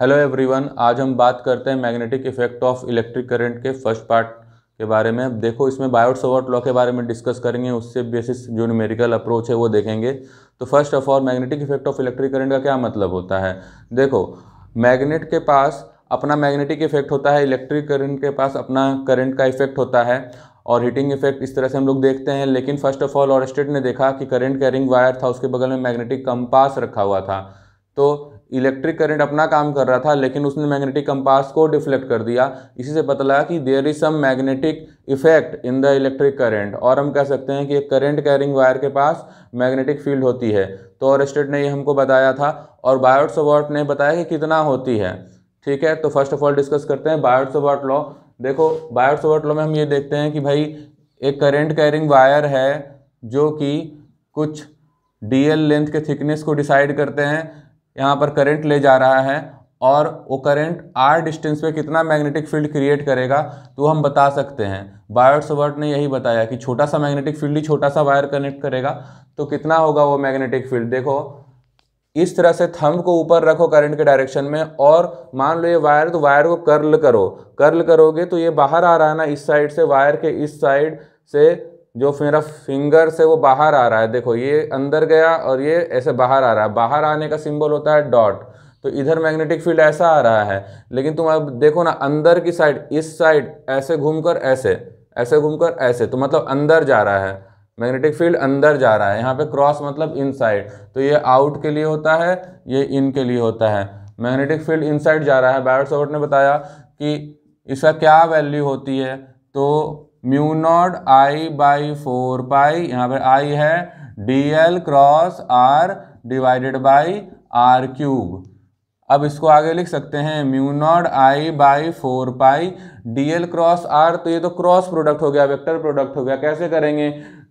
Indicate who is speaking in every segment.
Speaker 1: hello everyone आज हम बात करते हैं magnetic effect of electric current के फर्स्ट पार्ट के बारे में अब देखो इसमें बायोट सोवर्ट लॉ के बारे में डिस्कस करेंगे उससे बेसिस जो न्यूमेरिकल अप्रोच है वो देखेंगे तो first of all magnetic effect of electric current का क्या मतलब होता है देखो मैग्नेट के पास अपना मैग्नेटिक इफेक्ट होता है इलेक्ट्रिक करंट के पास अपना करंट का इफेक्ट होता है और हीटिंग इफेक्ट इस तरह से हम लोग देखते हैं लेकिन फर्स्ट ऑफ ऑल और ने देखा कि करंट कैरिंग वायर था उसके बगल में मैग्नेटिक कंपास रखा हुआ था तो इलेक्ट्रिक करंट अपना काम कर रहा था लेकिन उसने मैग्नेटिक कंपास को डिफ्लेक्ट कर दिया इसी से पता लगा कि there is some magnetic effect in the electric current और हम कह सकते हैं कि एक करंट कैरिंग वायर के पास मैग्नेटिक फील्ड होती है तो और स्टेट ने ये हमको बताया था और बायोट सोबॉट ने बताया कि कितना होती है ठीक है तो फर्स्ट ऑफ ऑल डिस्कस करते हैं बायोट सोबॉट लॉ देखो बायोट सोबॉट लॉ में हम ये देखते हैं कि भाई एक करेंट कैरिंग वायर है जो कि कुछ डी लेंथ के थिकनेस को डिसाइड करते हैं यहाँ पर करंट ले जा रहा है और वो करंट आर डिस्टेंस पे कितना मैग्नेटिक फील्ड क्रिएट करेगा तो हम बता सकते हैं बायोट सवर्ट ने यही बताया कि छोटा सा मैग्नेटिक फील्ड ही छोटा सा वायर कनेक्ट करेगा तो कितना होगा वो मैग्नेटिक फील्ड देखो इस तरह से थंब को ऊपर रखो करंट के डायरेक्शन में और मान लो ये वायर तो वायर को कर्ल करो कर्ल करोगे तो ये बाहर आ रहा है ना इस साइड से वायर के इस साइड से जो मेरा फिंगर से वो बाहर आ रहा है देखो ये अंदर गया और ये ऐसे बाहर आ रहा है बाहर आने का सिंबल होता है डॉट तो इधर मैग्नेटिक फील्ड ऐसा आ रहा है लेकिन तुम अब देखो ना अंदर की साइड इस साइड ऐसे घूमकर ऐसे ऐसे घूमकर ऐसे तो मतलब अंदर जा रहा है मैग्नेटिक फील्ड अंदर जा रहा है यहाँ पे क्रॉस मतलब इनसाइड तो ये आउट के लिए होता है ये इन के लिए होता है मैग्नेटिक फील्ड इनसाइड जा रहा है बायोट सोवर्ट ने बताया कि इसका क्या वैल्यू होती है तो mu not I by four pi यहाँ पर आई है D L cross R divided by R cube अब इसको आगे लिख सकते हैं mu not I by four pi D L cross R तो ये तो क्रॉस प्रोडक्ट हो गया वेक्टर प्रोडक्ट हो गया कैसे करेंगे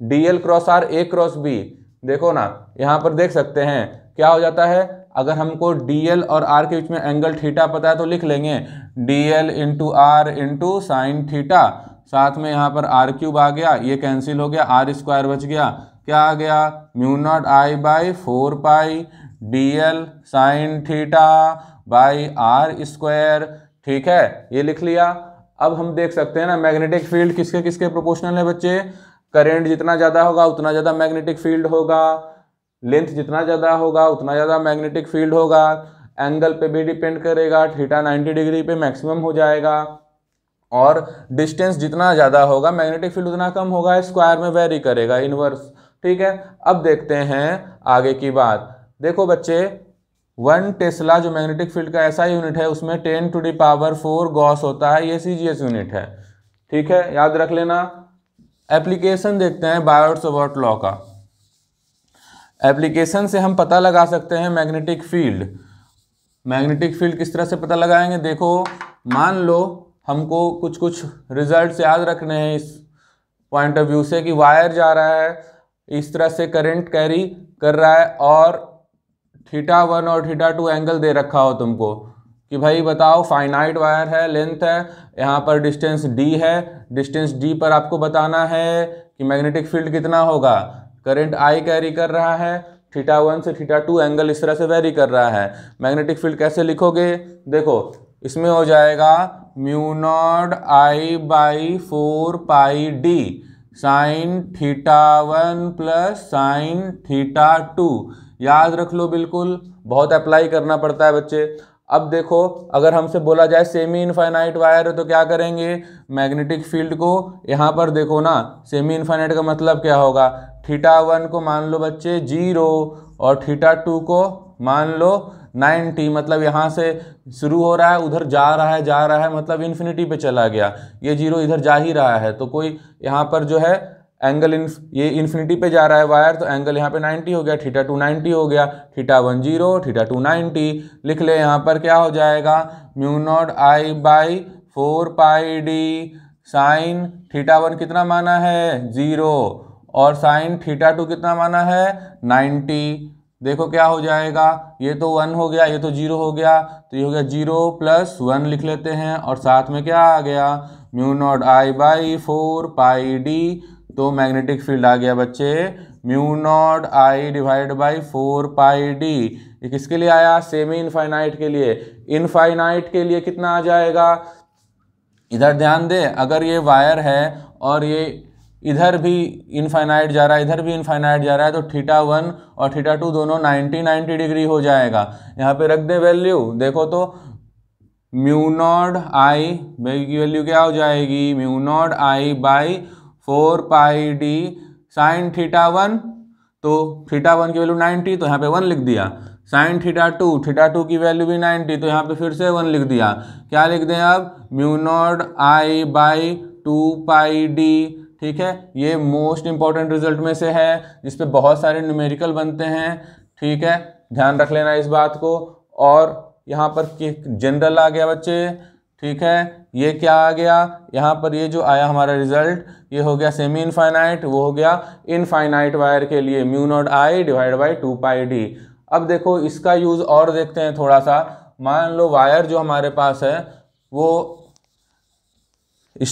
Speaker 1: D L cross R A cross B देखो ना यहाँ पर देख सकते हैं क्या हो जाता है अगर हमको डी एल और आर के बीच में एंगल थीटा पता है तो लिख लेंगे D L into R into sine theta साथ में यहाँ पर आर क्यूब आ गया ये कैंसिल हो गया आर स्क्वायर बच गया क्या आ गया mu not I by four pi D L sine theta by R square ठीक है ये लिख लिया अब हम देख सकते हैं ना मैग्नेटिक फील्ड किसके किसके प्रोपोर्शनल है बच्चे करेंट जितना ज़्यादा होगा उतना ज़्यादा मैग्नेटिक फील्ड होगा लेंथ जितना ज़्यादा होगा उतना ज़्यादा मैग्नेटिक फील्ड होगा एंगल पे भी डिपेंड करेगा थीटा 90 डिग्री पे मैक्सिमम हो जाएगा और डिस्टेंस जितना ज़्यादा होगा मैग्नेटिक फील्ड उतना कम होगा स्क्वायर में वेरी करेगा इनवर्स ठीक है अब देखते हैं आगे की बात देखो बच्चे वन टेस्ला जो मैग्नेटिक फील्ड का ऐसा यूनिट है उसमें ten to the power four gauss होता है ये सी जी एस यूनिट है ठीक है याद रख लेना एप्लीकेशन देखते हैं बायोट्स अवार्ड लॉ का एप्लीकेशन से हम पता लगा सकते हैं मैग्नेटिक फील्ड मैग्नेटिक फील्ड किस तरह से पता लगाएंगे देखो मान लो हमको कुछ कुछ रिजल्ट याद रखने हैं इस पॉइंट ऑफ व्यू से कि वायर जा रहा है इस तरह से करंट कैरी कर रहा है और थीटा वन और थीटा टू एंगल दे रखा हो तुमको कि भाई बताओ फाइनाइट वायर है लेंथ है यहाँ पर डिस्टेंस डी है डिस्टेंस डी पर आपको बताना है कि मैग्नेटिक फील्ड कितना होगा करंट आई कैरी कर रहा है थीटा वन से थीटा टू एंगल इस तरह से वेरी कर रहा है मैग्नेटिक फील्ड कैसे लिखोगे देखो इसमें हो जाएगा mu not I by four pi D sine theta one plus sine theta two याद रख लो बिल्कुल बहुत अप्लाई करना पड़ता है बच्चे अब देखो अगर हमसे बोला जाए सेमी इन्फाइनाइट वायर है तो क्या करेंगे मैग्नेटिक फील्ड को यहाँ पर देखो ना सेमी इन्फाइनाइट का मतलब क्या होगा थीटा वन को मान लो बच्चे जीरो और थीटा टू को मान लो नाइन्टी मतलब यहाँ से शुरू हो रहा है उधर जा रहा है जा रहा है मतलब इन्फिनिटी पे चला गया ये जीरो इधर जा ही रहा है तो कोई यहाँ पर जो है एंगल इन ये इन्फिनिटी पे जा रहा है वायर तो एंगल यहाँ पे 90 हो गया थीटा टू नाइन्टी हो गया theta one zero theta two ninety लिख ले यहाँ पर क्या हो जाएगा mu not I by four pi D sine theta one कितना माना है ज़ीरो और साइन थीटा टू कितना माना है नाइन्टी देखो क्या हो जाएगा ये तो वन हो गया ये तो जीरो हो गया तो ये हो गया जीरो प्लस वन लिख लेते हैं और साथ में क्या आ गया mu not I by four pi D तो मैग्नेटिक फील्ड आ गया बच्चे mu not I divide by four pi D ये किसके लिए आया सेमी इनफाइनाइट के लिए इनफाइनाइट के लिए कितना आ जाएगा इधर ध्यान दें अगर ये वायर है और ये इधर भी इनफाइनाइट जा रहा है इधर भी इनफाइनाइट जा रहा है तो थीटा वन और थीटा टू दोनों 90 90 डिग्री हो जाएगा यहाँ पे रख दे वैल्यू देखो तो म्यूनॉड आई की वैल्यू क्या हो जाएगी mu not I by four pi D sine theta one तो थीटा वन की वैल्यू 90 तो यहाँ पे वन लिख दिया sine theta two theta two की वैल्यू भी नाइन्टी तो यहाँ पे फिर से वन लिख दिया क्या लिख दें अब mu not I by two pi D ठीक है ये मोस्ट इंपॉर्टेंट रिजल्ट में से है जिसपे बहुत सारे न्यूमेरिकल बनते हैं ठीक है ध्यान रख लेना इस बात को और यहाँ पर जनरल आ गया बच्चे ठीक है ये क्या आ गया यहाँ पर ये जो आया हमारा रिजल्ट ये हो गया सेमी इनफाइनाइट वो हो गया इनफाइनाइट वायर के लिए mu not I divide by two pi D अब देखो इसका यूज़ और देखते हैं थोड़ा सा मान लो वायर जो हमारे पास है वो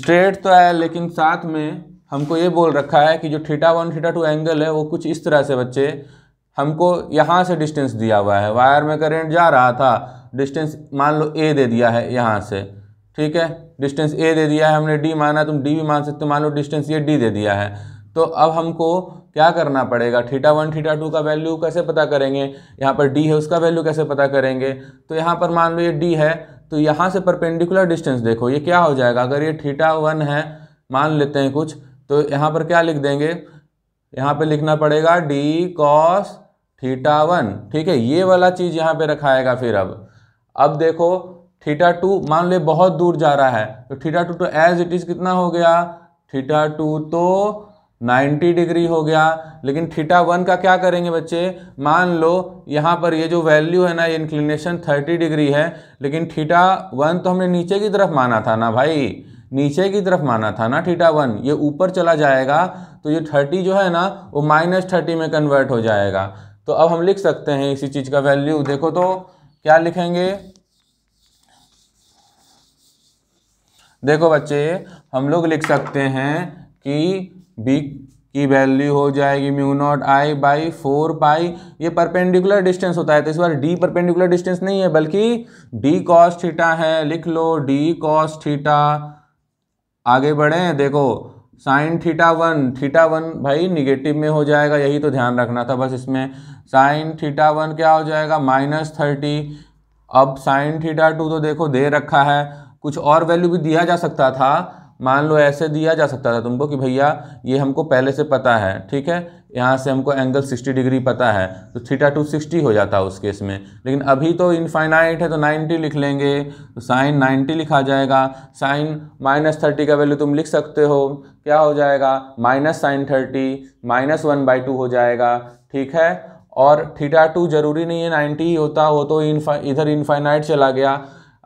Speaker 1: स्ट्रेट तो है लेकिन साथ में हमको ये बोल रखा है कि जो theta one theta two angle है वो कुछ इस तरह से बच्चे हमको यहाँ से डिस्टेंस दिया हुआ है वायर में करंट जा रहा था डिस्टेंस मान लो ए दे दिया है यहाँ से ठीक है डिस्टेंस ए दे दिया है हमने डी माना तुम डी भी मान सकते हो मान लो डिस्टेंस ये डी दे दिया है तो अब हमको क्या करना पड़ेगा थीटा वन थीटा टू का वैल्यू कैसे पता करेंगे यहाँ पर डी है उसका वैल्यू कैसे पता करेंगे तो यहाँ पर मान लो ये डी है तो यहाँ से परपेंडिकुलर डिस्टेंस देखो ये क्या हो जाएगा अगर ये थीटा वन है मान लेते हैं कुछ तो यहाँ पर क्या लिख देंगे यहाँ पे लिखना पड़ेगा डी कॉस थीटा वन ठीक है ये वाला चीज़ यहाँ पे रखाएगा फिर अब अब देखो थीटा टू मान ले बहुत दूर जा रहा है तो थीटा टू तो एज इट इज़ कितना हो गया थीटा टू तो 90 डिग्री हो गया लेकिन थीटा वन का क्या करेंगे बच्चे मान लो यहाँ पर ये जो वैल्यू है ना ये इंक्लिनेशन 30 डिग्री है लेकिन थीटा वन तो हमने नीचे की तरफ माना था ना भाई नीचे की तरफ माना था ना थीटा वन ये ऊपर चला जाएगा तो ये थर्टी जो है ना वो माइनस थर्टी में कन्वर्ट हो जाएगा तो अब हम लिख सकते हैं इसी चीज़ का वैल्यू देखो तो क्या लिखेंगे देखो बच्चे हम लोग लिख सकते हैं कि बी की वैल्यू हो जाएगी mu not I by four pi ये परपेंडिकुलर डिस्टेंस होता है तो इस बार डी परपेंडिकुलर डिस्टेंस नहीं है बल्कि डी कॉस थीटा है लिख लो डी कॉस थीटा आगे बढ़ें देखो sine theta one theta one भाई निगेटिव में हो जाएगा यही तो ध्यान रखना था बस इसमें साइन थीटा वन क्या हो जाएगा माइनस थर्टी अब साइन थीटा टू तो देखो दे रखा है कुछ और वैल्यू भी दिया जा सकता था मान लो ऐसे दिया जा सकता था तुमको कि भैया ये हमको पहले से पता है ठीक है यहाँ से हमको एंगल 60 डिग्री पता है तो थीटा टू सिक्सटी हो जाता उस केस में लेकिन अभी तो इनफाइनाइट है तो 90 लिख लेंगे तो साइन 90 लिखा जाएगा साइन माइनस थर्टी का वैल्यू तुम लिख सकते हो क्या हो जाएगा minus sine thirty minus one by two हो जाएगा ठीक है और थीटा टू जरूरी नहीं है नाइन्टी ही होता हो तो इन्फा इधर इनफाइनाइट चला गया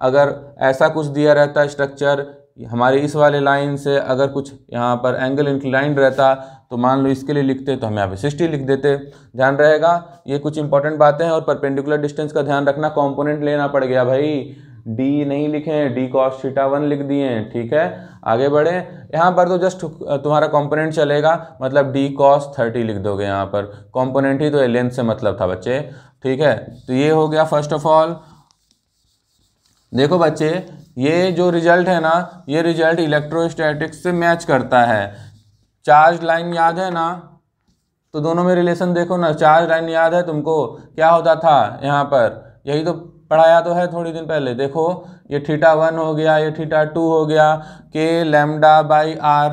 Speaker 1: अगर ऐसा कुछ दिया रहता स्ट्रक्चर हमारे इस वाले लाइन से अगर कुछ यहाँ पर एंगल इंक्लाइंड रहता तो मान लो इसके लिए लिखते तो हम यहाँ पे सिक्सटी लिख देते ध्यान रहेगा ये कुछ इंपॉर्टेंट बातें हैं और परपेंडिकुलर डिस्टेंस का ध्यान रखना कॉम्पोनेंट लेना पड़ गया भाई डी नहीं लिखे डी कॉस थीटा वन लिख दिए ठीक है आगे बढ़े यहाँ पर तो जस्ट तुम्हारा कंपोनेंट चलेगा मतलब डी कॉस थर्टी लिख दोगे यहाँ पर कंपोनेंट ही तो लेंथ से मतलब था बच्चे ठीक है तो ये हो गया फर्स्ट ऑफ ऑल देखो बच्चे ये जो रिजल्ट है ना ये रिजल्ट इलेक्ट्रोस्टैटिक्स से मैच करता है चार्ज लाइन याद है ना तो दोनों में रिलेशन देखो ना चार्ज लाइन याद है तुमको क्या होता था यहाँ पर यही तो पढ़ाया तो है थोड़ी दिन पहले देखो ये थीटा वन हो गया ये थीटा टू हो गया के लेमडा बाई आर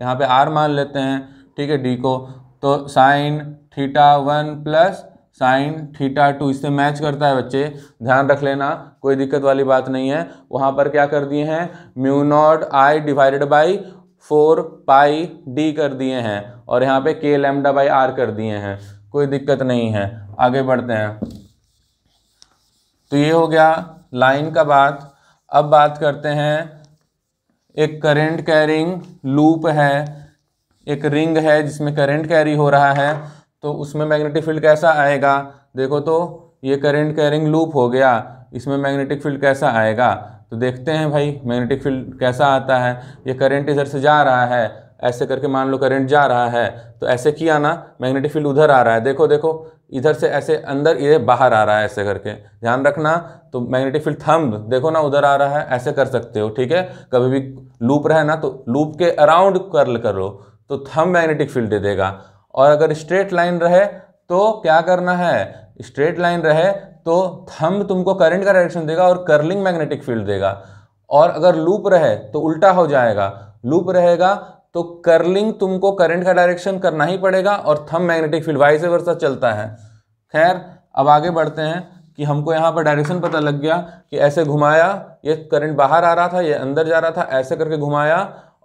Speaker 1: यहाँ पे आर मान लेते हैं ठीक है डी को तो sine theta one plus sine theta two इससे मैच करता है बच्चे ध्यान रख लेना कोई दिक्कत वाली बात नहीं है वहाँ पर क्या कर दिए हैं mu not I divided by four pi D कर दिए हैं और यहाँ पे के लेमडा बाई आर कर दिए हैं कोई दिक्कत नहीं है आगे बढ़ते हैं तो ये हो गया लाइन का बात अब बात करते हैं एक करेंट कैरिंग लूप है एक रिंग है जिसमें करेंट कैरी हो रहा है तो उसमें मैग्नेटिक फील्ड कैसा आएगा देखो तो ये करंट कैरिंग लूप हो गया इसमें मैग्नेटिक फील्ड कैसा आएगा तो देखते हैं भाई मैग्नेटिक फील्ड कैसा आता है ये करंट इधर से जा रहा है ऐसे करके मान लो करंट जा रहा है तो ऐसे किया ना मैग्नेटिक फील्ड उधर आ रहा है देखो देखो इधर से ऐसे अंदर ये बाहर आ रहा है ऐसे करके ध्यान रखना तो मैग्नेटिक फील्ड थम देखो ना उधर आ रहा है ऐसे कर सकते हो ठीक है कभी भी लूप रहे ना तो लूप के अराउंड कर्ल करो तो थम मैग्नेटिक फील्ड दे देगा और अगर स्ट्रेट लाइन रहे तो क्या करना है स्ट्रेट लाइन रहे तो थंब तुमको करंट का डायरेक्शन देगा और कर्लिंग मैग्नेटिक फील्ड देगा और अगर लूप रहे तो उल्टा हो जाएगा लूप रहेगा तो कर्लिंग तुमको करंट का डायरेक्शन करना ही पड़ेगा और थम मैग्नेटिक फील्ड वाइस वर्षा चलता है खैर अब आगे बढ़ते हैं कि हमको यहाँ पर डायरेक्शन पता लग गया कि ऐसे घुमाया ये करंट बाहर आ रहा था ये अंदर जा रहा था ऐसे करके घुमाया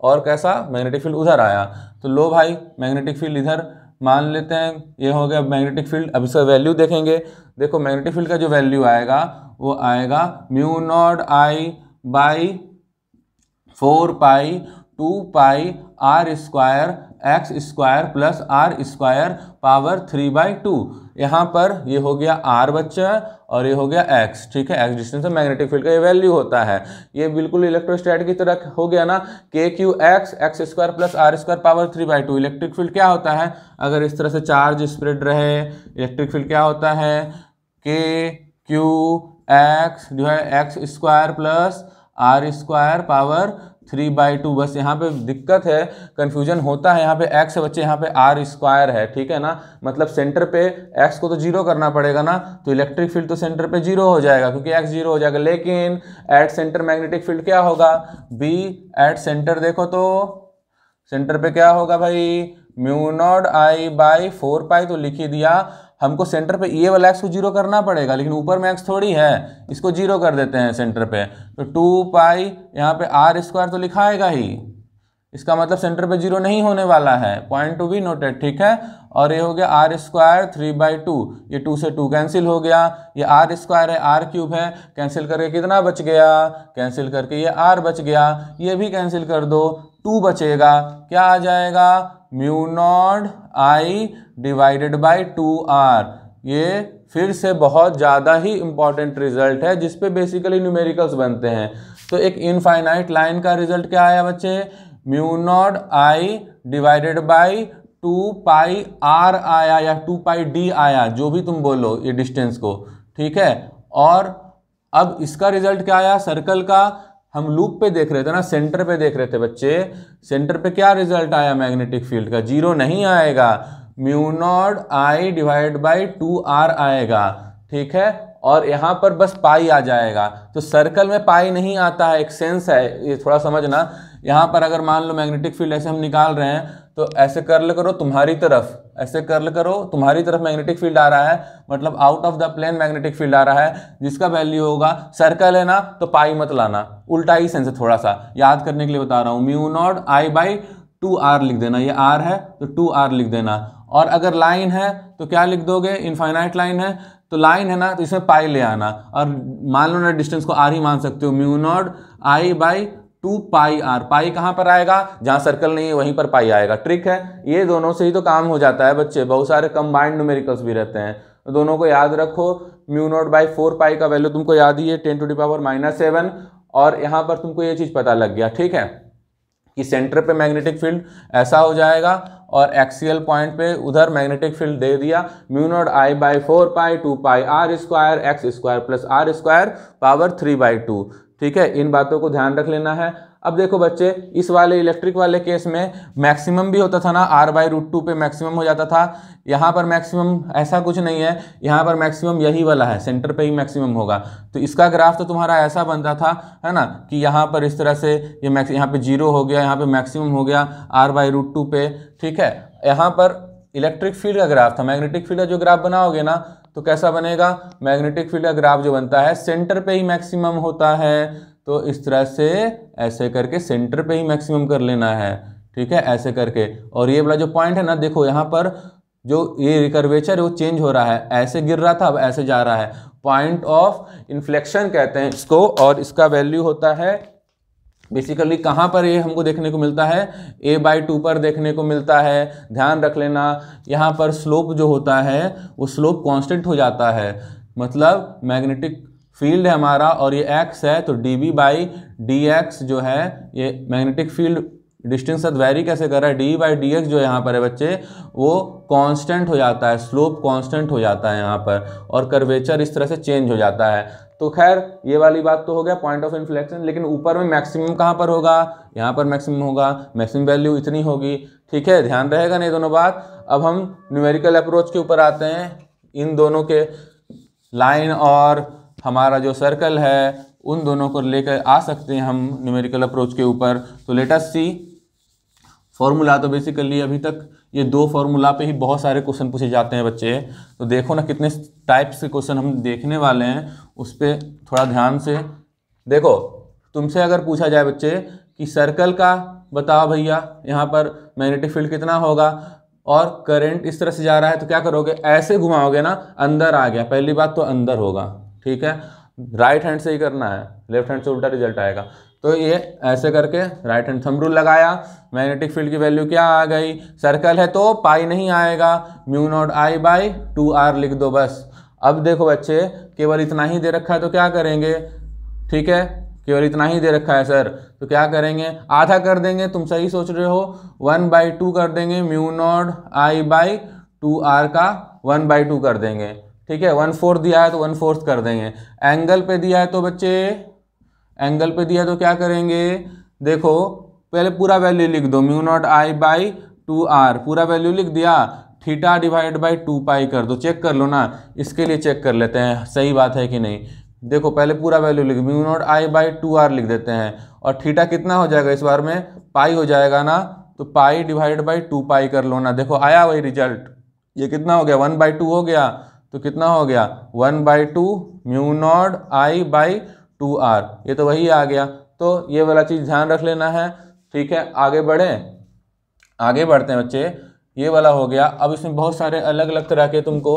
Speaker 1: और कैसा मैग्नेटिक फील्ड उधर आया तो लो भाई मैग्नेटिक फील्ड इधर मान लेते हैं ये हो गया मैग्नेटिक फील्ड अब इसका वैल्यू देखेंगे देखो मैग्नेटिक फील्ड का जो वैल्यू आएगा वो आएगा mu not I by four pi two pi R square X square plus R square power three by two यहाँ पर ये हो गया आर बच्चा और ये हो गया एक्स ठीक है एक्स डिस्टेंस मैग्नेटिक फील्ड का ये वैल्यू होता है ये बिल्कुल इलेक्ट्रोस्टैटिक की तरह हो गया ना K Q X X square plus R square power three by two electric field क्या होता है अगर इस तरह से चार्ज स्प्रेड रहे इलेक्ट्रिक फील्ड क्या होता है के क्यू एक्स जो है X square plus R square power three by two बस यहाँ पे दिक्कत है कन्फ्यूजन होता है यहाँ पे एक्स बच्चे यहाँ पे आर स्क्वायर है ठीक है ना मतलब सेंटर पे एक्स को तो जीरो करना पड़ेगा ना तो इलेक्ट्रिक फील्ड तो सेंटर पे जीरो हो जाएगा क्योंकि एक्स जीरो हो जाएगा लेकिन एट सेंटर मैग्नेटिक फील्ड क्या होगा बी एट सेंटर देखो तो सेंटर पे क्या होगा भाई mu not I by four pi तो लिख ही दिया हमको सेंटर पे ये वाला एक्स को जीरो करना पड़ेगा लेकिन ऊपर में एक्स थोड़ी है इसको जीरो कर देते हैं सेंटर पे तो टू पाई यहाँ पे आर स्क्वायर तो लिखाएगा ही इसका मतलब सेंटर पे जीरो नहीं होने वाला है पॉइंट टू भी नोटेड ठीक है और ये हो गया R square three by two ये टू से टू कैंसिल हो गया ये आर स्क्वायर है आर क्यूब है कैंसिल करके कितना बच गया कैंसिल करके ये आर बच गया ये भी कैंसिल कर दो टू बचेगा क्या आ जाएगा mu naught I divided by two R ये फिर से बहुत ज़्यादा ही इम्पॉर्टेंट रिजल्ट है जिसपे बेसिकली न्यूमेरिकल्स बनते हैं तो एक इनफाइनाइट लाइन का रिजल्ट क्या आया बच्चे mu naught I divided by two pi R आया या टू पाई डी आया जो भी तुम बोलो ये डिस्टेंस को ठीक है और अब इसका रिजल्ट क्या आया सर्कल का हम लूप पे देख रहे थे ना सेंटर पे देख रहे थे बच्चे सेंटर पे क्या रिजल्ट आया मैग्नेटिक फील्ड का जीरो नहीं आएगा mu naught I divide by two R आएगा ठीक है और यहाँ पर बस पाई आ जाएगा तो सर्कल में पाई नहीं आता है एक सेंस है ये थोड़ा समझना यहाँ पर अगर मान लो मैग्नेटिक फील्ड ऐसे हम निकाल रहे हैं तो ऐसे कर्ल करो तुम्हारी तरफ ऐसे कर्ल करो तुम्हारी तरफ मैग्नेटिक फील्ड आ रहा है मतलब out of the plane magnetic field आ रहा है जिसका वैल्यू होगा सर्कल है ना तो पाई मत लाना उल्टा ही सेंस है थोड़ा सा याद करने के लिए बता रहा हूँ mu not I by two R लिख देना ये आर है तो टू आर लिख देना और अगर लाइन है तो क्या लिख दोगे इनफाइनाइट लाइन है तो लाइन है ना तो इसमें पाई ले आना और मान लो ना डिस्टेंस को आर ही मान सकते हो mu not I by two pi R pi कहाँ पर आएगा जहाँ सर्कल नहीं है वहीं पर पाई आएगा ट्रिक है ये दोनों से ही तो काम हो जाता है बच्चे बहुत सारे कंबाइंड न्यूमेरिकल्स भी रहते हैं तो दोनों को याद रखो mu naught by four pi का वैल्यू तुमको याद ही है ten to the power minus seven और यहाँ पर तुमको ये चीज़ पता लग गया ठीक है कि सेंटर पे मैग्नेटिक फील्ड ऐसा हो जाएगा और एक्सियल पॉइंट पे उधर मैग्नेटिक फील्ड दे दिया mu naught I by four pi two pi R square X square plus R square power three by two ठीक है इन बातों को ध्यान रख लेना है अब देखो बच्चे इस वाले इलेक्ट्रिक वाले केस में मैक्सिमम भी होता था ना आर बाई रूट टू पे मैक्सिमम हो जाता था यहाँ पर मैक्सिमम ऐसा कुछ नहीं है यहाँ पर मैक्सिमम यही वाला है सेंटर पे ही मैक्सिमम होगा तो इसका ग्राफ तो तुम्हारा ऐसा बनता था है ना कि यहाँ पर इस तरह से ये मैक्स यहाँ पर जीरो हो गया यहाँ पर मैक्सिमम हो गया आर बाई रूट टू पे ठीक है यहाँ पर इलेक्ट्रिक फील्ड का ग्राफ था मैग्नेटिक फील्ड का जो ग्राफ बनाओगे ना तो कैसा बनेगा मैग्नेटिक फील्ड का ग्राफ जो बनता है सेंटर पे ही मैक्सिमम होता है तो इस तरह से ऐसे करके सेंटर पे ही मैक्सिमम कर लेना है ठीक है ऐसे करके और ये वाला जो पॉइंट है ना देखो यहाँ पर जो ये रिकर्वेचर है वो चेंज हो रहा है ऐसे गिर रहा था अब ऐसे जा रहा है पॉइंट ऑफ इन्फ्लेक्शन कहते हैं इसको और इसका वैल्यू होता है बेसिकली कहाँ पर ये हमको देखने को मिलता है ए बाई टू पर देखने को मिलता है ध्यान रख लेना यहाँ पर स्लोप जो होता है वो स्लोप कांस्टेंट हो जाता है मतलब मैग्नेटिक फील्ड है हमारा और ये एक्स है तो D B by D X जो है ये मैग्नेटिक फील्ड डिस्टेंस साथ वैरी कैसे कर रहा है डी बाई डी एक्स जो यहाँ पर है बच्चे वो कांस्टेंट हो जाता है स्लोप कांस्टेंट हो जाता है यहाँ पर और कर्वेचर इस तरह से चेंज हो जाता है तो खैर ये वाली बात तो हो गया पॉइंट ऑफ इन्फ्लेक्शन लेकिन ऊपर में मैक्सिमम कहाँ पर होगा यहाँ पर मैक्सिमम होगा मैक्सिमम वैल्यू इतनी होगी ठीक है ध्यान रहेगा नहीं दोनों बात अब हम न्यूमेरिकल अप्रोच के ऊपर आते हैं इन दोनों के लाइन और हमारा जो सर्कल है उन दोनों को लेकर आ सकते हैं हम न्यूमेरिकल अप्रोच के ऊपर तो लेटस सी फॉर्मूला तो बेसिकली अभी तक ये दो फार्मूला पे ही बहुत सारे क्वेश्चन पूछे जाते हैं बच्चे तो देखो ना कितने टाइप्स के क्वेश्चन हम देखने वाले हैं उस पर थोड़ा ध्यान से देखो तुमसे अगर पूछा जाए बच्चे कि सर्कल का बताओ भैया यहाँ पर मैग्नेटिक फील्ड कितना होगा और करंट इस तरह से जा रहा है तो क्या करोगे ऐसे घुमाओगे ना अंदर आ गया पहली बात तो अंदर होगा ठीक है राइट हैंड से ही करना है लेफ्ट हैंड से उल्टा रिजल्ट आएगा तो ये ऐसे करके राइट हैंड थम रूल लगाया मैग्नेटिक फील्ड की वैल्यू क्या आ गई सर्कल है तो पाई नहीं आएगा mu not I by two R लिख दो बस अब देखो बच्चे केवल इतना ही दे रखा है तो क्या करेंगे ठीक है केवल इतना ही दे रखा है सर तो क्या करेंगे आधा कर देंगे तुम सही सोच रहे हो वन बाई टू कर देंगे mu not I by two R का वन बाई टू कर देंगे ठीक है वन फोर्थ दिया है तो वन फोर्थ कर देंगे एंगल पे दिया है तो बच्चे एंगल पे दिया तो क्या करेंगे देखो पहले पूरा वैल्यू लिख दो mu not I by two R पूरा वैल्यू लिख दिया theta divide by two pi कर दो चेक कर लो ना इसके लिए चेक कर लेते हैं सही बात है कि नहीं देखो पहले पूरा वैल्यू लिख mu not I by two R लिख देते हैं और थीटा कितना हो जाएगा इस बार में पाई हो जाएगा ना तो pi divide by two pi कर लो ना देखो आया वही रिजल्ट ये कितना हो गया वन बाई टू हो गया तो कितना हो गया one by two mu not I by two R ये तो वही आ गया तो ये वाला चीज़ ध्यान रख लेना है ठीक है आगे बढ़ें आगे बढ़ते हैं बच्चे ये वाला हो गया अब इसमें बहुत सारे अलग अलग तरह के तुमको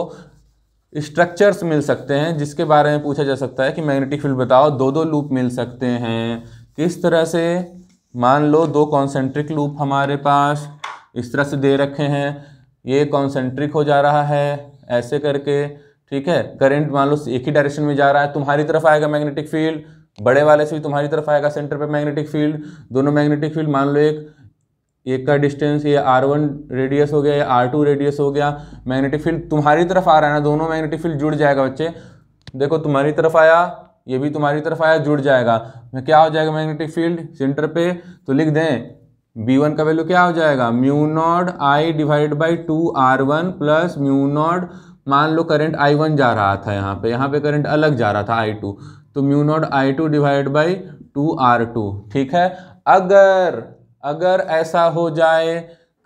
Speaker 1: स्ट्रक्चर्स मिल सकते हैं जिसके बारे में पूछा जा सकता है कि मैग्नेटिक फील्ड बताओ दो दो लूप मिल सकते हैं किस तरह से मान लो दो कॉन्सेंट्रिक लूप हमारे पास इस तरह से दे रखे हैं ये कॉन्सेंट्रिक हो जा रहा है ऐसे करके ठीक है करंट मान लो एक ही डायरेक्शन में जा रहा है तुम्हारी तरफ आएगा मैग्नेटिक फील्ड बड़े वाले से भी तुम्हारी तरफ आएगा सेंटर पे मैग्नेटिक फील्ड दोनों मैग्नेटिक फील्ड मान लो एक एक का डिस्टेंस ये आर वन रेडियस हो गया या आर टू रेडियस हो गया मैग्नेटिक फील्ड तुम्हारी तरफ आ रहा है ना दोनों मैग्नेटिक फील्ड जुड़ जाएगा बच्चे देखो तुम्हारी तरफ आया ये भी तुम्हारी तरफ आया जुड़ जाएगा क्या हो जाएगा मैग्नेटिक फील्ड सेंटर पे तो लिख दें बी वन का वैल्यू क्या हो जाएगा mu not I divide by two R one plus mu naught मान लो करंट आई वन जा रहा था यहाँ पे यहाँ पे करंट अलग जा रहा था आई टू तो mu not I two divide by two R two ठीक है अगर अगर ऐसा हो जाए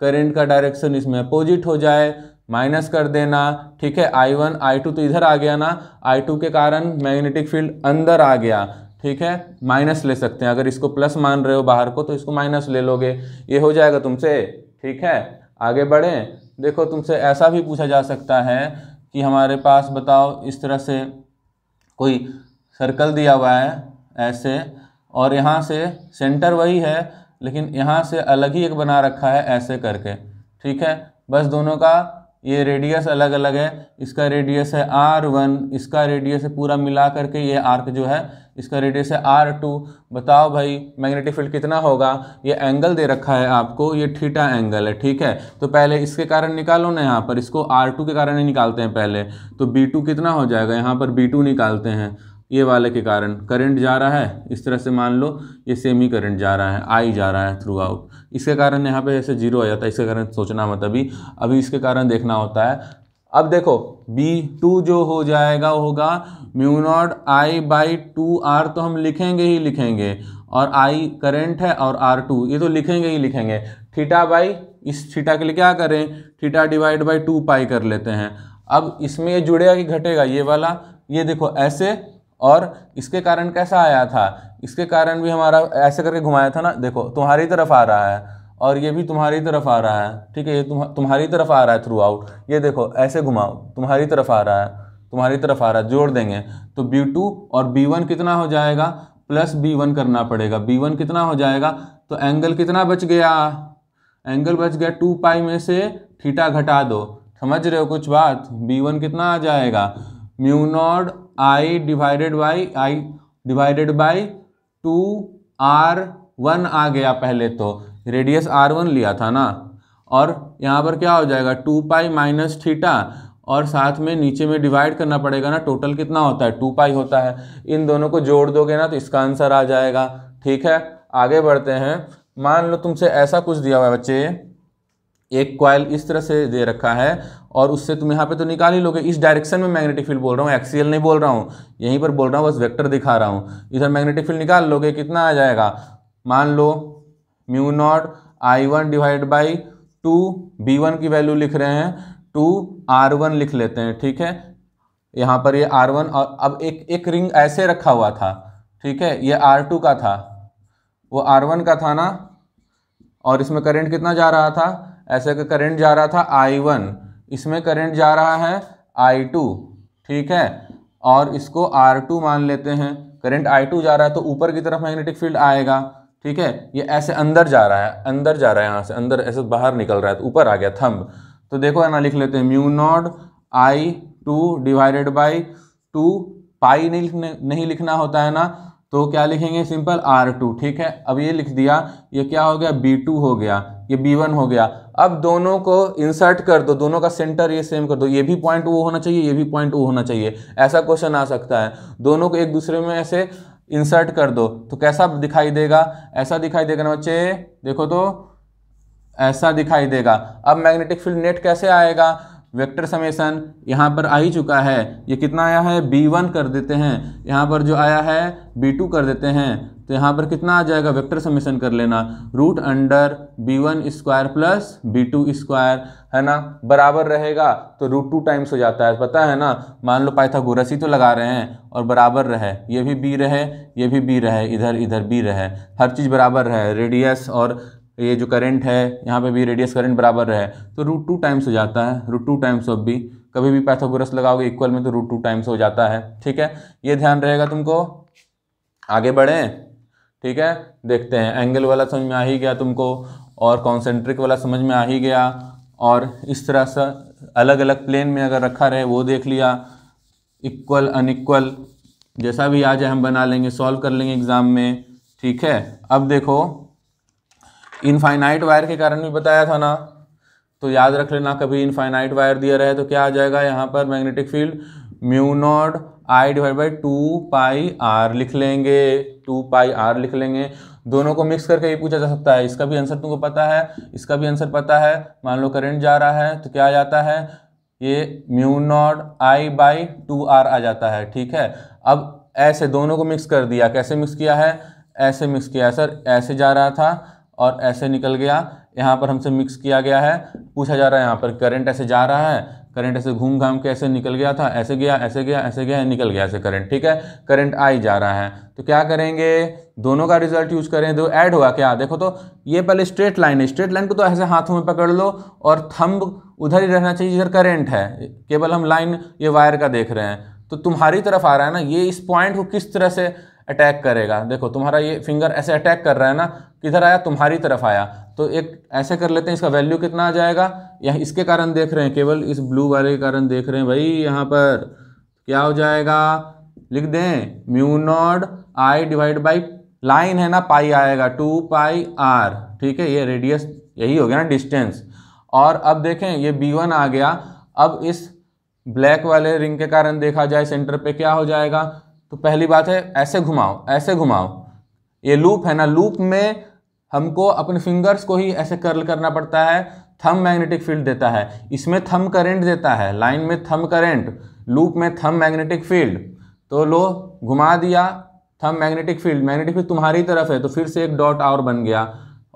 Speaker 1: करंट का डायरेक्शन इसमें अपोजिट हो जाए माइनस कर देना ठीक है आई वन आई टू तो इधर आ गया ना आई टू के कारण मैग्नेटिक फील्ड अंदर आ गया ठीक है माइनस ले सकते हैं अगर इसको प्लस मान रहे हो बाहर को तो इसको माइनस ले लोगे ये हो जाएगा तुमसे ठीक है आगे बढ़ें देखो तुमसे ऐसा भी पूछा जा सकता है कि हमारे पास बताओ इस तरह से कोई सर्कल दिया हुआ है ऐसे और यहाँ से सेंटर वही है लेकिन यहाँ से अलग ही एक बना रखा है ऐसे करके ठीक है बस दोनों का ये रेडियस अलग अलग है इसका रेडियस है आर वन इसका रेडियस है पूरा मिला करके ये आर्क जो है इसका रेडियस है आर टू बताओ भाई मैग्नेटिक फील्ड कितना होगा ये एंगल दे रखा है आपको ये ठीठा एंगल है ठीक है तो पहले इसके कारण निकालो ना यहाँ पर इसको आर टू के कारण ही निकालते हैं पहले तो बी टू कितना हो जाएगा यहाँ पर बी टू निकालते हैं ये वाले के कारण करंट जा रहा है इस तरह से मान लो ये सेमी करंट जा रहा है आई जा रहा है थ्रू आउट इसके कारण यहाँ पे जैसे जीरो आ जाता है इसके कारण सोचना मत अभी अभी इसके कारण देखना होता है अब देखो बी टू जो हो जाएगा होगा mu not I by two R तो हम लिखेंगे ही लिखेंगे और आई करेंट है और आर टू ये तो लिखेंगे ही लिखेंगे थीटा बाई इस थीटा के लिए क्या करें theta divide by two pi कर लेते हैं अब इसमें ये जुड़ेगा कि घटेगा ये वाला ये देखो ऐसे और इसके कारण कैसा आया था इसके कारण भी हमारा ऐसे करके घुमाया था ना देखो तुम्हारी तरफ आ रहा है और ये भी तुम्हारी तरफ आ रहा है ठीक है ये तुम तुम्हारी तरफ आ रहा है थ्रू आउट ये देखो ऐसे घुमाओ तुम्हारी तरफ आ रहा है तुम्हारी तरफ आ रहा है जोड़ देंगे तो बी टू और बी वन कितना हो जाएगा प्लस बी वन करना पड़ेगा बी वन कितना हो जाएगा तो एंगल कितना बच गया एंगल बच गया टू पाई में से थीटा घटा दो समझ रहे हो कुछ बात बी वन कितना आ जाएगा mu not I divided by I divided by two R one आ गया पहले तो रेडियस आर वन लिया था ना और यहाँ पर क्या हो जाएगा टू पाई माइनस थीटा और साथ में नीचे में डिवाइड करना पड़ेगा ना टोटल कितना होता है टू पाई होता है इन दोनों को जोड़ दोगे ना तो इसका आंसर आ जाएगा ठीक है आगे बढ़ते हैं मान लो तुमसे ऐसा कुछ दिया हुआ है बच्चे एक क्वाइल इस तरह से दे रखा है और उससे तुम यहाँ पे तो निकाल ही लोगे इस डायरेक्शन में मैग्नेटिक फील्ड बोल रहा हूँ एक्सीएल नहीं बोल रहा हूँ यहीं पर बोल रहा हूँ बस वेक्टर दिखा रहा हूँ इधर मैग्नेटिक फील्ड निकाल लोगे कितना आ जाएगा मान लो mu not I one divide by two B one की वैल्यू लिख रहे हैं टू आर वन लिख लेते हैं ठीक है यहाँ पर ये आर वन और अब एक एक रिंग ऐसे रखा हुआ था ठीक है ये आर टू का था वो आर वन का था ना और इसमें करंट कितना जा रहा था ऐसे का करंट जा रहा था आई वन इसमें करंट जा रहा है आई टू ठीक है और इसको आर टू मान लेते हैं करंट आई टू जा रहा है तो ऊपर की तरफ मैग्नेटिक फील्ड आएगा ठीक है ये ऐसे अंदर जा रहा है अंदर जा रहा है यहाँ से अंदर ऐसे बाहर निकल रहा है तो ऊपर आ गया थंब तो देखो ना लिख लेते हैं mu not I two divided by two pi नहीं लिखने नहीं लिखना होता है ना तो क्या लिखेंगे सिंपल आर टू ठीक है अब ये लिख दिया ये क्या हो गया बी टू हो गया ये बी वन हो गया अब दोनों को इंसर्ट कर दो दोनों का सेंटर ये सेम कर दो ये भी पॉइंट वो होना चाहिए ये भी पॉइंट वो होना चाहिए ऐसा क्वेश्चन आ सकता है दोनों को एक दूसरे में ऐसे इंसर्ट कर दो तो कैसा दिखाई देगा ऐसा दिखाई देगा ना बच्चे देखो तो ऐसा दिखाई देगा अब मैग्नेटिक फील्ड नेट कैसे आएगा वेक्टर समेसन यहाँ पर आ ही चुका है ये कितना आया है बी वन कर देते हैं यहाँ पर जो आया है बी टू कर देते हैं तो यहाँ पर कितना आ जाएगा वेक्टर समीशन कर लेना root under B one square plus B two square है ना बराबर रहेगा तो रूट टू टाइम्स हो जाता है पता है ना मान लो पाइथागोरस ही तो लगा रहे हैं और बराबर रहे ये भी बी रहे ये भी बी रहे इधर इधर बी रहे हर चीज़ बराबर रहे रेडियस और ये जो करंट है यहाँ पे भी रेडियस करंट बराबर रहे तो रूट टू टाइम्स हो जाता है root two times of B कभी भी पैथोगोरस लगाओगे इक्वल में तो रूट टू टाइम्स हो जाता है ठीक है ये ध्यान रहेगा तुमको आगे बढ़ें ठीक है देखते हैं एंगल वाला समझ में आ ही गया तुमको और कॉन्सेंट्रिक वाला समझ में आ ही गया और इस तरह से अलग अलग प्लेन में अगर रखा रहे वो देख लिया इक्वल अनइक्वल जैसा भी आ जाए हम बना लेंगे सॉल्व कर लेंगे एग्ज़ाम में ठीक है अब देखो इनफाइनाइट वायर के कारण भी बताया था ना तो याद रख लेना कभी इनफाइनाइट वायर दिया रहे तो क्या आ जाएगा यहाँ पर magnetic field mu naught I divide by two pi R लिख लेंगे टू पाई आर लिख लेंगे दोनों को मिक्स करके ये पूछा जा सकता है इसका भी आंसर तुमको पता है इसका भी आंसर पता है मान लो करंट जा रहा है तो क्या आ जाता है ये mu not I by two R आ जाता है ठीक है अब ऐसे दोनों को मिक्स कर दिया कैसे मिक्स किया है ऐसे मिक्स किया है सर ऐसे जा रहा था और ऐसे निकल गया यहाँ पर हमसे मिक्स किया गया है पूछा जा रहा है यहाँ पर करंट ऐसे जा रहा है करंट ऐसे घूम घाम के ऐसे निकल गया था ऐसे गया ऐसे गया ऐसे गया निकल गया ऐसे करंट ठीक है करंट आ ही जा रहा है तो क्या करेंगे दोनों का रिजल्ट यूज करें तो ऐड हुआ क्या देखो तो ये पहले स्ट्रेट लाइन है स्ट्रेट लाइन को तो ऐसे हाथों में पकड़ लो और थंब उधर ही रहना चाहिए जिधर करेंट है केवल हम लाइन ये वायर का देख रहे हैं तो तुम्हारी तरफ आ रहा है ना ये इस पॉइंट को किस तरह से अटैक करेगा देखो तुम्हारा ये फिंगर ऐसे अटैक कर रहा है ना किधर आया तुम्हारी तरफ आया तो एक ऐसे कर लेते हैं इसका वैल्यू कितना आ जाएगा या इसके कारण देख रहे हैं केवल इस ब्लू वाले के कारण देख रहे हैं भाई यहाँ पर क्या हो जाएगा लिख दें mu naught I divide by line है ना पाई आएगा टू पाई आर ठीक है ये रेडियस यही हो गया ना डिस्टेंस और अब देखें ये बी वन आ गया अब इस ब्लैक वाले रिंग के कारण देखा जाए सेंटर पे क्या हो जाएगा तो पहली बात है ऐसे घुमाओ ऐसे घुमाओ ये लूप है ना लूप में हमको अपने फिंगर्स को ही ऐसे कर्ल करना पड़ता है थम मैग्नेटिक फील्ड देता है इसमें थम करंट देता है लाइन में थम करंट लूप में थम मैग्नेटिक फील्ड तो लो घुमा दिया थम मैग्नेटिक फील्ड मैग्नेटिक फील्ड तुम्हारी तरफ है तो फिर से एक डॉट और बन गया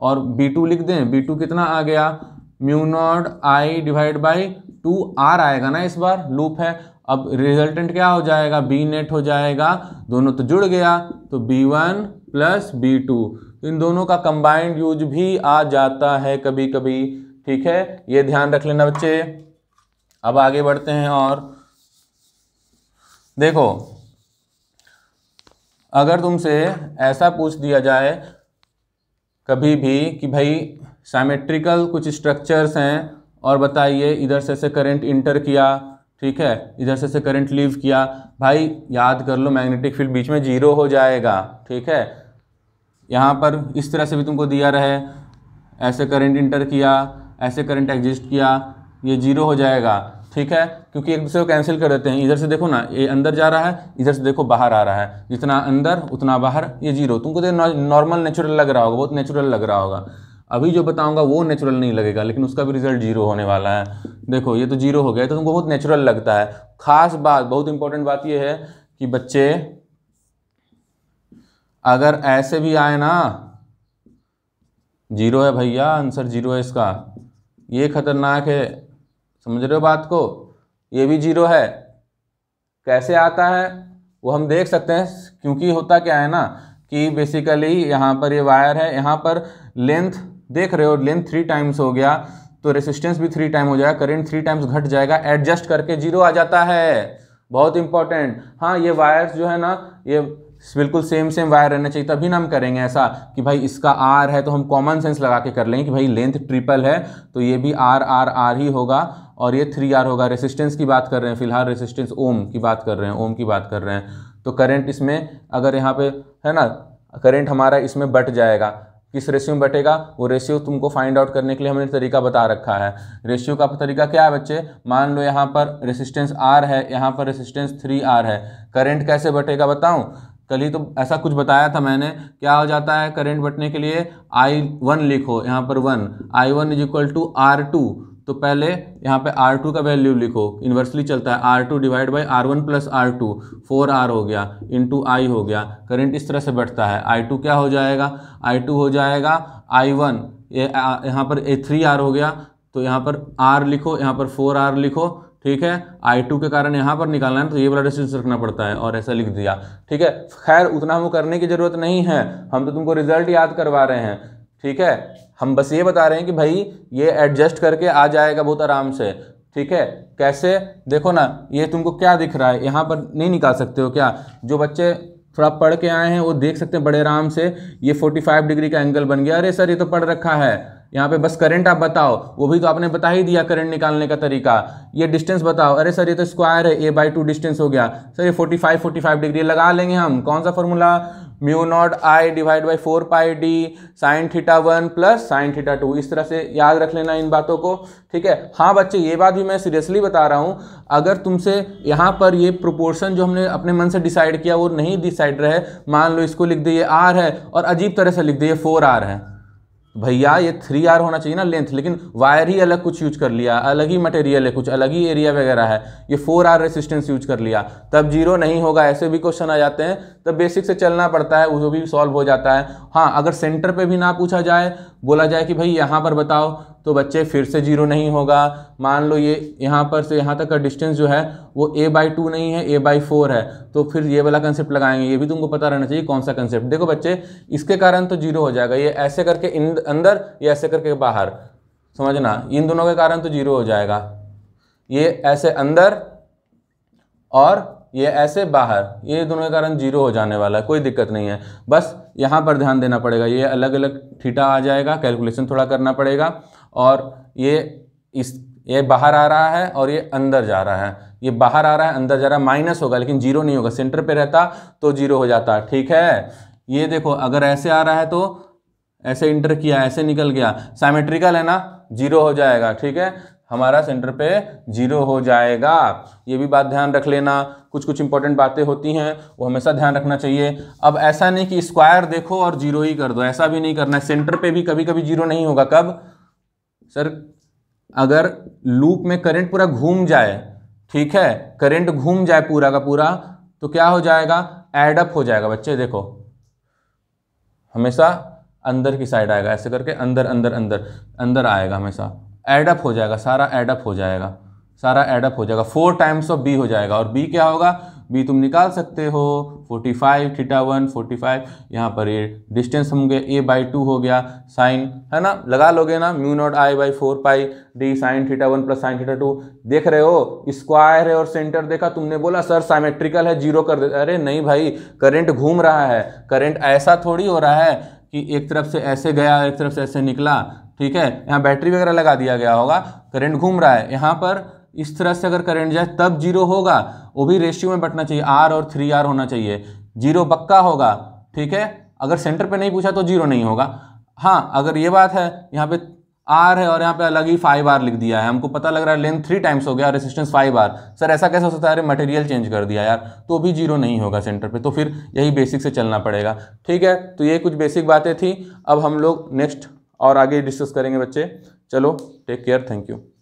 Speaker 1: और बी टू लिख दें बी टू कितना आ गया mu naught I I divide by two R आएगा ना इस बार लूप है अब रिजल्टेंट क्या हो जाएगा बी नेट हो जाएगा दोनों तो जुड़ गया तो B one plus B two इन दोनों का कंबाइंड यूज भी आ जाता है कभी कभी ठीक है ये ध्यान रख लेना बच्चे अब आगे बढ़ते हैं और देखो अगर तुमसे ऐसा पूछ दिया जाए कभी भी कि भाई सामेट्रिकल कुछ स्ट्रक्चर्स हैं और बताइए इधर से से करंट इंटर किया ठीक है इधर से से करंट लीव किया भाई याद कर लो मैग्नेटिक फील्ड बीच में जीरो हो जाएगा ठीक है यहाँ पर इस तरह से भी तुमको दिया रहे ऐसे करंट इंटर किया ऐसे करंट एग्जिस्ट किया ये जीरो हो जाएगा ठीक है क्योंकि एक दूसरे को कैंसिल कर देते हैं इधर से देखो ना ये अंदर जा रहा है इधर से देखो बाहर आ रहा है जितना अंदर उतना बाहर ये जीरो तुमको देखो नॉर्मल नेचुरल लग रहा होगा बहुत नेचुरल लग रहा होगा अभी जो बताऊंगा वो नेचुरल नहीं लगेगा लेकिन उसका भी रिजल्ट जीरो होने वाला है देखो ये तो जीरो हो गया तो तुमको बहुत नेचुरल लगता है खास बात बहुत इंपॉर्टेंट बात यह है कि बच्चे अगर ऐसे भी आए ना जीरो है भैया आंसर जीरो है इसका ये खतरनाक है समझ रहे हो बात को ये भी जीरो है कैसे आता है वो हम देख सकते हैं क्योंकि होता क्या है ना कि बेसिकली यहाँ पर ये वायर है यहाँ पर लेंथ देख रहे हो लेंथ थ्री टाइम्स हो गया तो रेसिस्टेंस भी थ्री टाइम हो जाएगा करंट थ्री टाइम्स घट जाएगा एडजस्ट करके जीरो आ जाता है बहुत इंपॉर्टेंट हाँ ये वायर्स जो है ना ये बिल्कुल सेम सेम वायर रहना चाहिए तभी ना हम करेंगे ऐसा कि भाई इसका आर है तो हम कॉमन सेंस लगा के कर लेंगे कि भाई लेंथ ट्रिपल है तो ये भी आर आर आर ही होगा और ये थ्री आर होगा रेसिस्टेंस की बात कर रहे हैं फिलहाल रेसिस्टेंस ओम की बात कर रहे हैं ओम की बात कर रहे हैं तो करंट इसमें अगर यहाँ पे है ना करंट हमारा इसमें बट जाएगा किस रेशियो में बटेगा वो रेशियो तुमको फाइंड आउट करने के लिए हमने तरीका बता रखा है रेशियो का तरीका क्या है बच्चे मान लो यहाँ पर रेसिस्टेंस आर है यहाँ पर रेसिस्टेंस थ्री आर है करंट कैसे बटेगा बताऊँ कल ही तो ऐसा कुछ बताया था मैंने क्या हो जाता है करंट बटने के लिए आई वन लिखो यहाँ पर one I one is equal to R two तो पहले यहाँ पे आर टू का वैल्यू लिखो इन्वर्सली चलता है R two divide by R one plus R two four R हो गया इंटू आई हो गया करंट इस तरह से बढ़ता है आई टू क्या हो जाएगा आई टू हो जाएगा आई वन यहाँ पर ए थ्री आर हो गया तो यहाँ पर आर लिखो यहाँ पर फोर आर लिखो ठीक है आई टू के कारण यहाँ पर निकालना है तो ये वाला डिस्टेंस रखना पड़ता है और ऐसा लिख दिया ठीक है खैर उतना हमको करने की ज़रूरत नहीं है हम तो तुमको रिजल्ट याद करवा रहे हैं ठीक है हम बस ये बता रहे हैं कि भाई ये एडजस्ट करके आ जाएगा बहुत आराम से ठीक है कैसे देखो ना ये तुमको क्या दिख रहा है यहाँ पर नहीं निकाल सकते हो क्या जो बच्चे थोड़ा पढ़ के आए हैं वो देख सकते हैं बड़े आराम से ये 45 डिग्री का एंगल बन गया अरे सर ये तो पढ़ रखा है यहाँ पे बस करंट आप बताओ वो भी तो आपने बता ही दिया करंट निकालने का तरीका ये डिस्टेंस बताओ अरे सर ये तो स्क्वायर है ए बाई टू डिस्टेंस हो गया सर ये forty five forty five degree लगा लेंगे हम कौन सा formula mu not I divide by four pi D sine theta one plus sine theta two इस तरह से याद रख लेना इन बातों को ठीक है हाँ बच्चे ये बात भी मैं सीरियसली बता रहा हूँ अगर तुमसे यहाँ पर ये प्रोपोर्शन जो हमने अपने मन से डिसाइड किया वो नहीं डिसाइड रहे मान लो इसको लिख दिए आर है और अजीब तरह से लिख दिए फोर आर है भैया ये थ्री आर होना चाहिए ना लेंथ लेकिन वायर ही अलग कुछ यूज कर लिया अलग ही मटेरियल है कुछ अलग ही एरिया वगैरह है ये फोर आर रेसिस्टेंस यूज कर लिया तब जीरो नहीं होगा ऐसे भी क्वेश्चन आ जाते हैं तब बेसिक से चलना पड़ता है वो भी सॉल्व हो जाता है हाँ अगर सेंटर पे भी ना पूछा जाए बोला जाए कि भाई यहाँ पर बताओ तो बच्चे फिर से जीरो नहीं होगा मान लो ये यहाँ पर से यहाँ तक का डिस्टेंस जो है वो ए बाई टू नहीं है ए बाई फोर है तो फिर ये वाला कंसेप्ट लगाएंगे ये भी तुमको पता रहना चाहिए कौन सा कंसेप्ट देखो बच्चे इसके कारण तो जीरो हो जाएगा ये ऐसे करके इन अंदर ये ऐसे करके बाहर समझना इन दोनों के कारण तो जीरो हो जाएगा ये ऐसे अंदर और ये ऐसे बाहर ये दोनों के कारण जीरो हो जाने वाला है कोई दिक्कत नहीं है बस यहाँ पर ध्यान देना पड़ेगा ये अलग अलग ठीठा आ जाएगा कैलकुलेशन थोड़ा करना पड़ेगा और ये इस ये बाहर आ रहा है और ये अंदर जा रहा है ये बाहर आ रहा है अंदर जा रहा है माइनस होगा लेकिन जीरो नहीं होगा सेंटर पे रहता तो जीरो हो जाता ठीक है ये देखो अगर ऐसे आ रहा है तो ऐसे इंटर किया ऐसे निकल गया साइमेट्रिकल है ना जीरो हो जाएगा ठीक है हमारा सेंटर पे जीरो हो जाएगा ये भी बात ध्यान रख लेना कुछ कुछ इंपॉर्टेंट बातें होती हैं वो हमेशा ध्यान रखना चाहिए अब ऐसा नहीं कि स्क्वायर देखो और जीरो ही कर दो ऐसा भी नहीं करना है सेंटर पे भी कभी कभी जीरो नहीं होगा कब सर अगर लूप में करंट पूरा घूम जाए ठीक है करंट घूम जाए पूरा का पूरा तो क्या हो जाएगा एड अप हो जाएगा बच्चे देखो हमेशा अंदर की साइड आएगा ऐसे करके अंदर अंदर अंदर अंदर आएगा हमेशा एड अप हो जाएगा सारा एड अप हो जाएगा सारा एड अप हो जाएगा फोर टाइम्स ऑफ बी हो जाएगा और बी क्या होगा बी तुम निकाल सकते हो 45 five theta one forty five यहाँ पर ये डिस्टेंस हम गए ए बाई टू हो गया साइन है ना लगा लोगे ना mu not I by four pi D sine theta one plus sine theta two देख रहे हो स्क्वायर है और सेंटर देखा तुमने बोला सर साइमेट्रिकल है जीरो कर दे अरे नहीं भाई करेंट घूम रहा है करेंट ऐसा थोड़ी हो रहा है कि एक तरफ से ऐसे गया एक तरफ से ऐसे निकला ठीक है यहाँ बैटरी वगैरह लगा दिया गया होगा करंट घूम रहा है यहाँ पर इस तरह से अगर करंट जाए तब जीरो होगा वो भी रेशियो में बटना चाहिए आर और थ्री आर होना चाहिए जीरो पक्का होगा ठीक है अगर सेंटर पे नहीं पूछा तो जीरो नहीं होगा हाँ अगर ये बात है यहाँ पे आर है और यहाँ पे अलग ही फाइव आर लिख दिया है हमको पता लग रहा है लेंथ थ्री टाइम्स हो गया और रेसिस्टेंस फाइव आर सर ऐसा कैसे हो सकता है अरे मटेरियल चेंज कर दिया यार तो भी जीरो नहीं होगा सेंटर पे तो फिर यही बेसिक से चलना पड़ेगा ठीक है तो ये कुछ बेसिक बातें थी अब हम लोग नेक्स्ट और आगे डिस्कस करेंगे बच्चे चलो टेक केयर थैंक यू